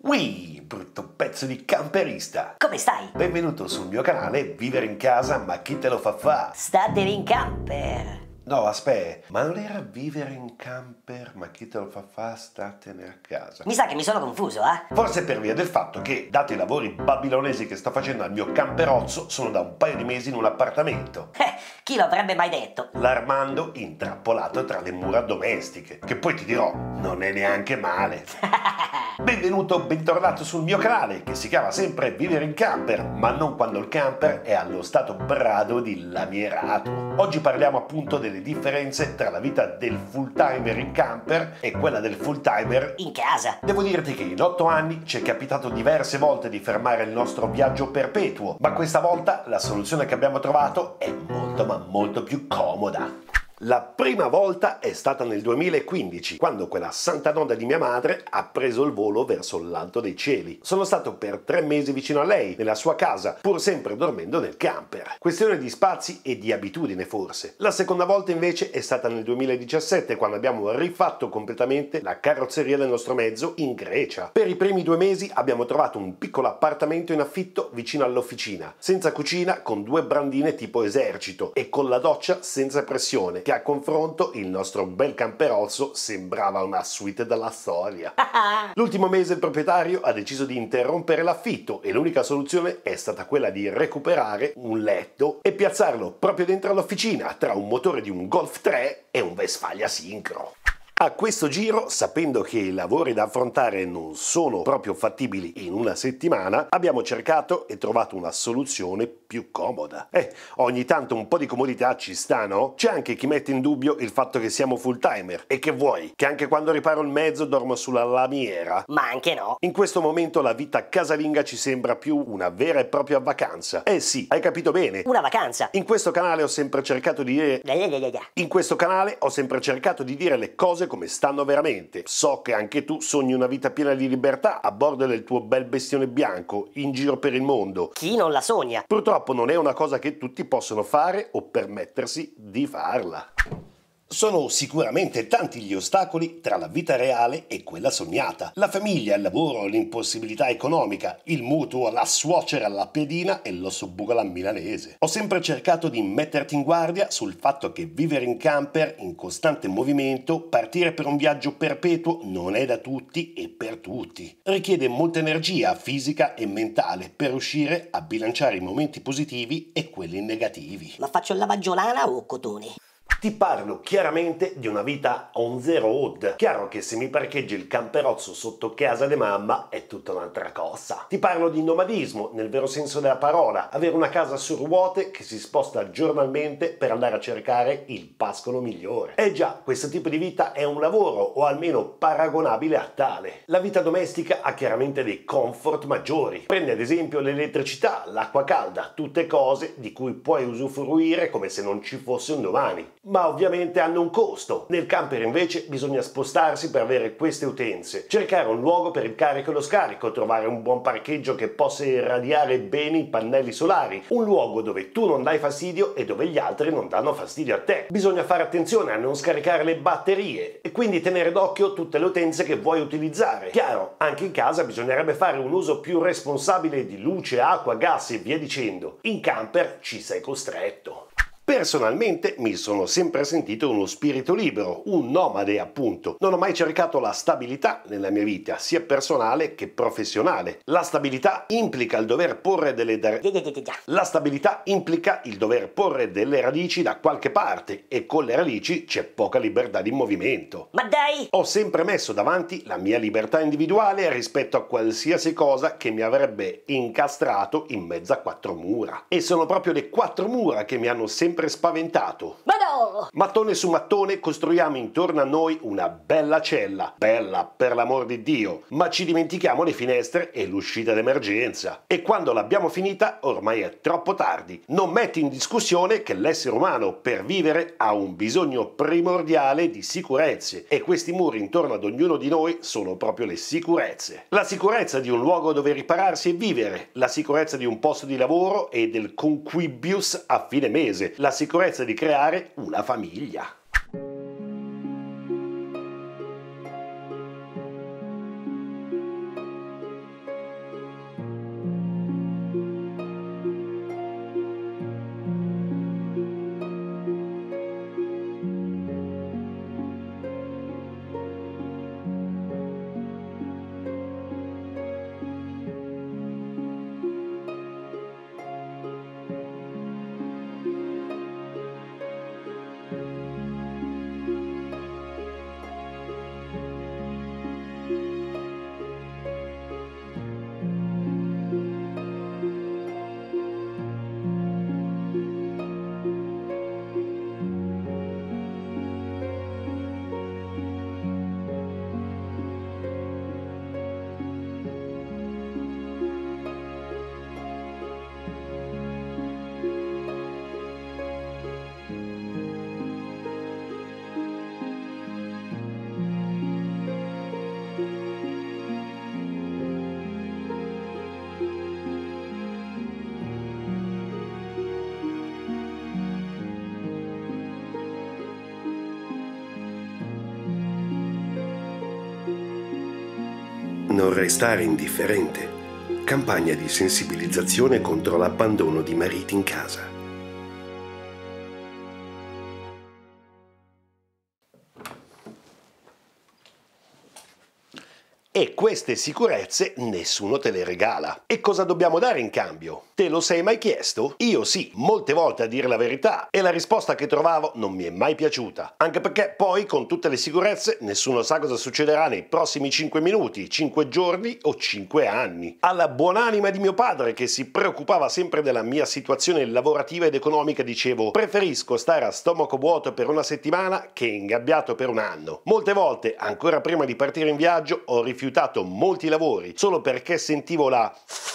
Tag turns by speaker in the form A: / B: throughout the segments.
A: Ui, brutto pezzo di camperista! Come stai? Benvenuto sul mio canale Vivere in casa ma chi te lo fa fa? State in camper! No, aspetta, ma non era vivere in camper, ma chi te lo fa fa statene a casa. Mi sa che mi sono confuso, eh? Forse per via del fatto che, dati i lavori babilonesi che sto facendo al mio camperozzo, sono da un paio di mesi in un appartamento. Eh, chi lo avrebbe mai detto? L'Armando intrappolato tra le mura domestiche, che poi ti dirò, non è neanche male. Benvenuto, bentornato sul mio canale che si chiama sempre Vivere in Camper, ma non quando il camper è allo stato brado di lamierato. Oggi parliamo appunto delle differenze tra la vita del full timer in camper e quella del full timer in casa. Devo dirti che in otto anni ci è capitato diverse volte di fermare il nostro viaggio perpetuo, ma questa volta la soluzione che abbiamo trovato è molto ma molto più comoda. La prima volta è stata nel 2015, quando quella santa nonna di mia madre ha preso il volo verso l'alto dei cieli. Sono stato per tre mesi vicino a lei, nella sua casa, pur sempre dormendo nel camper. Questione di spazi e di abitudine forse. La seconda volta invece è stata nel 2017, quando abbiamo rifatto completamente la carrozzeria del nostro mezzo in Grecia. Per i primi due mesi abbiamo trovato un piccolo appartamento in affitto vicino all'officina, senza cucina, con due brandine tipo esercito e con la doccia senza pressione perché a confronto il nostro bel camperozzo sembrava una suite della storia. L'ultimo mese il proprietario ha deciso di interrompere l'affitto e l'unica soluzione è stata quella di recuperare un letto e piazzarlo proprio dentro l'officina tra un motore di un Golf 3 e un Vesfaglia Sincro. A questo giro, sapendo che i lavori da affrontare non sono proprio fattibili in una settimana, abbiamo cercato e trovato una soluzione più comoda. Eh, ogni tanto un po' di comodità ci sta, no? C'è anche chi mette in dubbio il fatto che siamo full timer. E che vuoi? Che anche quando riparo il mezzo dormo sulla lamiera? Ma anche no. In questo momento la vita casalinga ci sembra più una vera e propria vacanza. Eh sì, hai capito bene. Una vacanza. In questo canale ho sempre cercato di dire... La, la, la, in questo canale ho sempre cercato di dire le cose come stanno veramente. So che anche tu sogni una vita piena di libertà a bordo del tuo bel bestione bianco, in giro per il mondo. Chi non la sogna? Purtroppo purtroppo non è una cosa che tutti possono fare o permettersi di farla. Sono sicuramente tanti gli ostacoli tra la vita reale e quella sognata. La famiglia, il lavoro, l'impossibilità economica, il mutuo, la suocera, la pedina e l'osso bucola milanese. Ho sempre cercato di metterti in guardia sul fatto che vivere in camper, in costante movimento, partire per un viaggio perpetuo non è da tutti e per tutti. Richiede molta energia fisica e mentale per riuscire a bilanciare i momenti positivi e quelli negativi. Ma faccio la maggiolana o cotone? Ti parlo chiaramente di una vita on the road. Chiaro che se mi parcheggi il camperozzo sotto casa di mamma è tutta un'altra cosa. Ti parlo di nomadismo, nel vero senso della parola, avere una casa su ruote che si sposta giornalmente per andare a cercare il pascolo migliore. Eh già, questo tipo di vita è un lavoro, o almeno paragonabile a tale. La vita domestica ha chiaramente dei comfort maggiori. Prendi ad esempio l'elettricità, l'acqua calda, tutte cose di cui puoi usufruire come se non ci fosse un domani ma ovviamente hanno un costo. Nel camper invece bisogna spostarsi per avere queste utenze, cercare un luogo per il carico e lo scarico, trovare un buon parcheggio che possa irradiare bene i pannelli solari, un luogo dove tu non dai fastidio e dove gli altri non danno fastidio a te. Bisogna fare attenzione a non scaricare le batterie e quindi tenere d'occhio tutte le utenze che vuoi utilizzare. Chiaro, anche in casa bisognerebbe fare un uso più responsabile di luce, acqua, gas e via dicendo. In camper ci sei costretto. Personalmente mi sono sempre sentito uno spirito libero, un nomade appunto. Non ho mai cercato la stabilità nella mia vita, sia personale che professionale. La stabilità implica il dover porre delle dar- La stabilità implica il dover porre delle radici da qualche parte e con le radici c'è poca libertà di movimento. Ma dai! Ho sempre messo davanti la mia libertà individuale rispetto a qualsiasi cosa che mi avrebbe incastrato in mezzo a quattro mura. E sono proprio le quattro mura che mi hanno sempre sempre spaventato. Ma Mattone su mattone costruiamo intorno a noi una bella cella, bella per l'amor di Dio, ma ci dimentichiamo le finestre e l'uscita d'emergenza. E quando l'abbiamo finita ormai è troppo tardi. Non metti in discussione che l'essere umano per vivere ha un bisogno primordiale di sicurezze e questi muri intorno ad ognuno di noi sono proprio le sicurezze. La sicurezza di un luogo dove ripararsi e vivere, la sicurezza di un posto di lavoro e del conquibius a fine mese, La la sicurezza di creare una famiglia. Non restare indifferente. Campagna di sensibilizzazione contro l'abbandono di mariti in casa. E queste sicurezze nessuno te le regala. E cosa dobbiamo dare in cambio? Te lo sei mai chiesto? Io sì, molte volte a dire la verità e la risposta che trovavo non mi è mai piaciuta, anche perché poi con tutte le sicurezze nessuno sa cosa succederà nei prossimi 5 minuti, 5 giorni o 5 anni. Alla buonanima di mio padre che si preoccupava sempre della mia situazione lavorativa ed economica dicevo preferisco stare a stomaco vuoto per una settimana che ingabbiato per un anno. Molte volte, ancora prima di partire in viaggio, ho rifiutato molti lavori solo perché sentivo la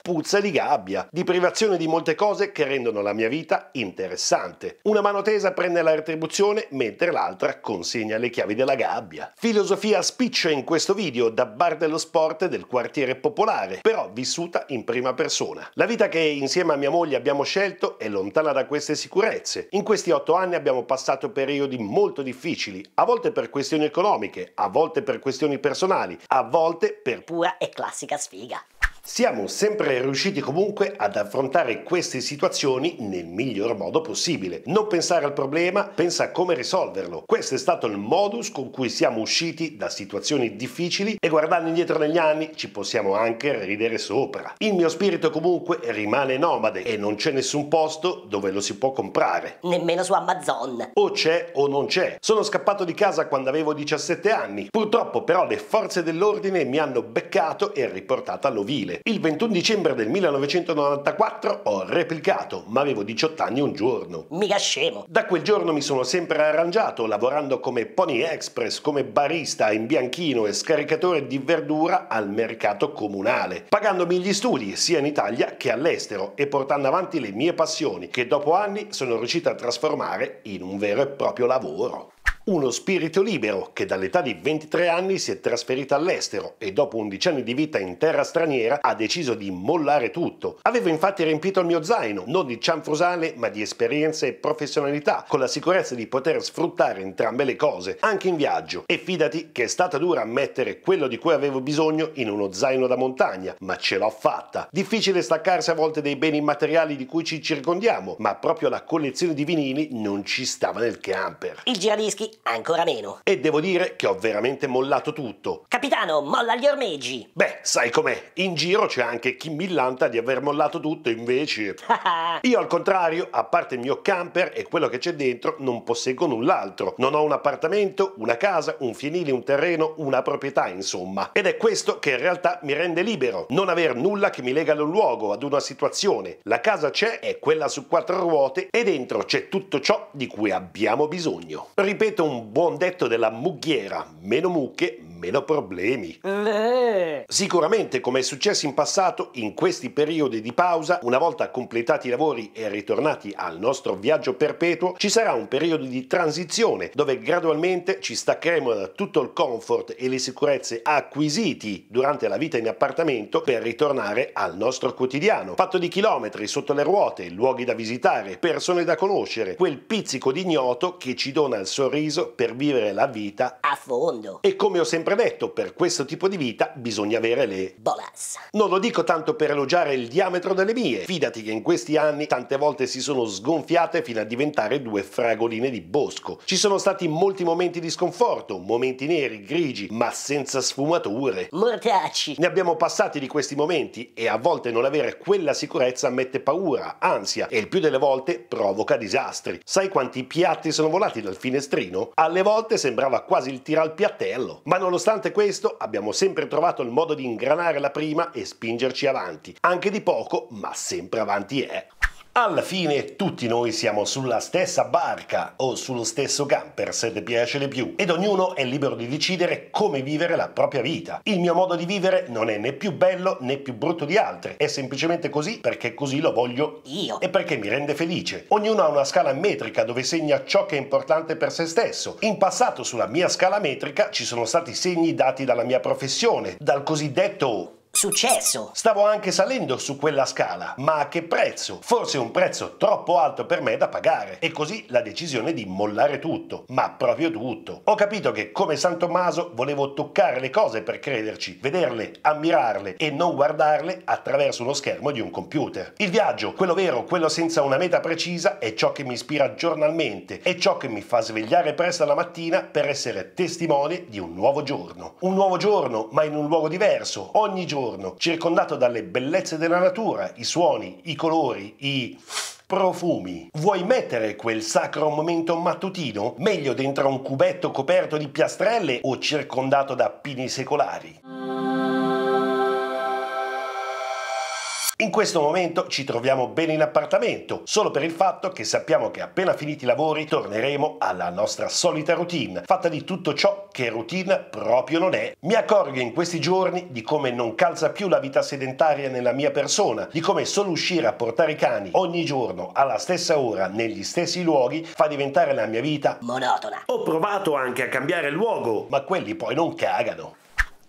A: puzza di gabbia, di privazione privazione di molte cose che rendono la mia vita interessante. Una mano tesa prende la retribuzione mentre l'altra consegna le chiavi della gabbia. Filosofia spiccia in questo video da bar dello sport del quartiere popolare, però vissuta in prima persona. La vita che insieme a mia moglie abbiamo scelto è lontana da queste sicurezze. In questi otto anni abbiamo passato periodi molto difficili, a volte per questioni economiche, a volte per questioni personali, a volte per pura e classica sfiga. Siamo sempre riusciti comunque ad affrontare queste situazioni nel miglior modo possibile. Non pensare al problema, pensa a come risolverlo. Questo è stato il modus con cui siamo usciti da situazioni difficili e guardando indietro negli anni ci possiamo anche ridere sopra. Il mio spirito comunque rimane nomade e non c'è nessun posto dove lo si può comprare. Nemmeno su Amazon. O c'è o non c'è. Sono scappato di casa quando avevo 17 anni. Purtroppo però le forze dell'ordine mi hanno beccato e riportato all'ovile. Brasile. Il 21 dicembre del 1994 ho replicato, ma avevo 18 anni un giorno. Mica scemo. Da quel giorno mi sono sempre arrangiato, lavorando come Pony Express, come barista in bianchino e scaricatore di verdura al mercato comunale, pagandomi gli studi sia in Italia che all'estero e portando avanti le mie passioni, che dopo anni sono riuscito a trasformare in un vero e proprio lavoro. Uno spirito libero che dall'età di 23 anni si è trasferito all'estero e dopo 11 anni di vita in terra straniera ha deciso di mollare tutto. Avevo infatti riempito il mio zaino, non di cianfrusale ma di esperienza e professionalità, con la sicurezza di poter sfruttare entrambe le cose, anche in viaggio. E fidati che è stata dura mettere quello di cui avevo bisogno in uno zaino da montagna, ma ce l'ho fatta. Difficile staccarsi a volte dei beni immateriali di cui ci circondiamo, ma proprio la collezione di vinili non ci stava nel camper. Il giradischi ancora meno. E devo dire che ho veramente mollato tutto. Capitano, molla gli ormeggi! Beh, sai com'è, in giro c'è anche chi millanta di aver mollato tutto invece. Ah. Io al contrario, a parte il mio camper e quello che c'è dentro, non posseggo null'altro. Non ho un appartamento, una casa, un fienile, un terreno, una proprietà insomma. Ed è questo che in realtà mi rende libero, non aver nulla che mi lega ad un luogo, ad una situazione. La casa c'è, è quella su quattro ruote e dentro c'è tutto ciò di cui abbiamo bisogno. Ripeto detto un buon detto della mughiera, meno mucche, meno problemi. Eh. Sicuramente, come è successo in passato, in questi periodi di pausa, una volta completati i lavori e ritornati al nostro viaggio perpetuo, ci sarà un periodo di transizione dove gradualmente ci staccheremo da tutto il comfort e le sicurezze acquisiti durante la vita in appartamento per ritornare al nostro quotidiano, fatto di chilometri sotto le ruote, luoghi da visitare, persone da conoscere, quel pizzico di ignoto che ci dona il sorriso preciso per vivere la vita a fondo. E come ho sempre detto, per questo tipo di vita bisogna avere le bolas. Non lo dico tanto per elogiare il diametro delle mie, fidati che in questi anni tante volte si sono sgonfiate fino a diventare due fragoline di bosco. Ci sono stati molti momenti di sconforto, momenti neri, grigi, ma senza sfumature. Mortacci! Ne abbiamo passati di questi momenti e a volte non avere quella sicurezza mette paura, ansia e il più delle volte provoca disastri. Sai quanti piatti sono volati dal finestrino? alle volte sembrava quasi il tira al piattello, ma nonostante questo abbiamo sempre trovato il modo di ingranare la prima e spingerci avanti, anche di poco, ma sempre avanti è. Alla fine tutti noi siamo sulla stessa barca o sullo stesso camper se ti piace di più ed ognuno è libero di decidere come vivere la propria vita. Il mio modo di vivere non è né più bello né più brutto di altri, è semplicemente così perché così lo voglio io e perché mi rende felice. Ognuno ha una scala metrica dove segna ciò che è importante per se stesso. In passato sulla mia scala metrica ci sono stati segni dati dalla mia professione, dal cosiddetto successo. Stavo anche salendo su quella scala, ma a che prezzo? Forse un prezzo troppo alto per me da pagare. E così la decisione di mollare tutto, ma proprio tutto. Ho capito che come San Tommaso volevo toccare le cose per crederci, vederle, ammirarle e non guardarle attraverso lo schermo di un computer. Il viaggio, quello vero, quello senza una meta precisa, è ciò che mi ispira giornalmente, è ciò che mi fa svegliare presto la mattina per essere testimone di un nuovo giorno. Un nuovo giorno, ma in un luogo diverso, ogni giorno intorno, circondato dalle bellezze della natura, i suoni, i colori, i profumi. Vuoi mettere quel sacro momento mattutino meglio dentro un cubetto coperto di piastrelle o circondato da pini secolari? In questo momento ci troviamo bene in appartamento, solo per il fatto che sappiamo che appena finiti i lavori torneremo alla nostra solita routine, fatta di tutto ciò che routine proprio non è. Mi accorgo in questi giorni di come non calza più la vita sedentaria nella mia persona, di come solo uscire a portare i cani ogni giorno alla stessa ora negli stessi luoghi fa diventare la mia vita monotona. Ho provato anche a cambiare luogo, ma quelli poi non cagano.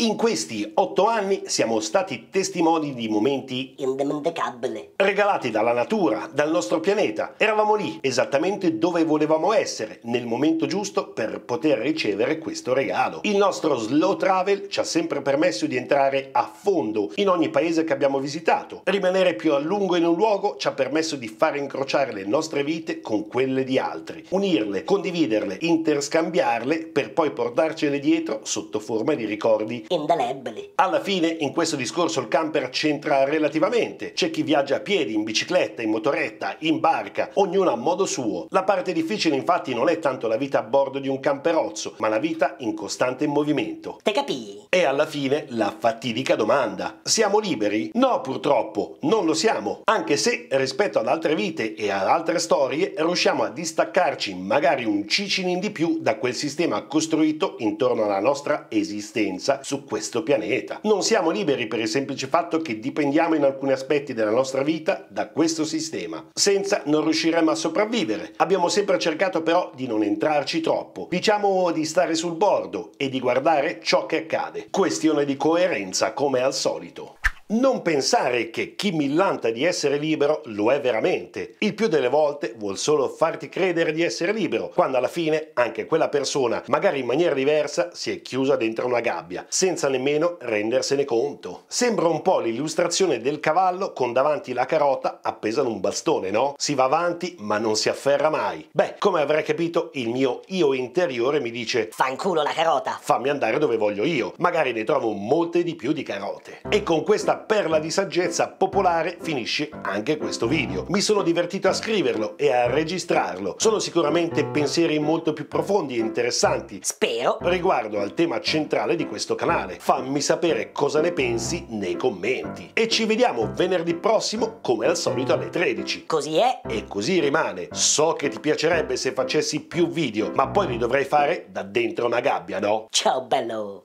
A: In questi otto anni siamo stati testimoni di momenti indimenticabili, regalati dalla natura, dal nostro pianeta. Eravamo lì, esattamente dove volevamo essere, nel momento giusto per poter ricevere questo regalo. Il nostro slow travel ci ha sempre permesso di entrare a fondo in ogni paese che abbiamo visitato. Rimanere più a lungo in un luogo ci ha permesso di far incrociare le nostre vite con quelle di altri, unirle, condividerle, interscambiarle per poi portarcele dietro sotto forma di ricordi indelebili. Alla fine in questo discorso il camper c'entra relativamente. C'è chi viaggia a piedi, in bicicletta, in motoretta, in barca, ognuno a modo suo. La parte difficile infatti non è tanto la vita a bordo di un camperozzo, ma la vita in costante movimento. Te capì? E alla fine la fatidica domanda. Siamo liberi? No, purtroppo, non lo siamo. Anche se rispetto ad altre vite e ad altre storie riusciamo a distaccarci magari un cicinin di più da quel sistema costruito intorno alla nostra esistenza su questo pianeta. Non siamo liberi per il semplice fatto che dipendiamo in alcuni aspetti della nostra vita da questo sistema. Senza non riusciremo a sopravvivere. Abbiamo sempre cercato però di non entrarci troppo, diciamo di stare sul bordo e di guardare ciò che accade. Questione di coerenza come al solito. Non pensare che chi millanta di essere libero lo è veramente. Il più delle volte vuol solo farti credere di essere libero, quando alla fine anche quella persona, magari in maniera diversa, si è chiusa dentro una gabbia, senza nemmeno rendersene conto. Sembra un po' l'illustrazione del cavallo con davanti la carota appesa ad un bastone, no? Si va avanti ma non si afferra mai. Beh, come avrai capito, il mio io interiore mi dice Fanculo la carota! Fammi andare dove voglio io, magari ne trovo molte di più di carote. E con questa perla di saggezza popolare finisce anche questo video. Mi sono divertito a scriverlo e a registrarlo. Sono sicuramente pensieri molto più profondi e interessanti, spero, riguardo al tema centrale di questo canale. Fammi sapere cosa ne pensi nei commenti. E ci vediamo venerdì prossimo come al solito alle 13. Così è e così rimane. So che ti piacerebbe se facessi più video, ma poi li dovrei fare da dentro una gabbia, no? Ciao bello!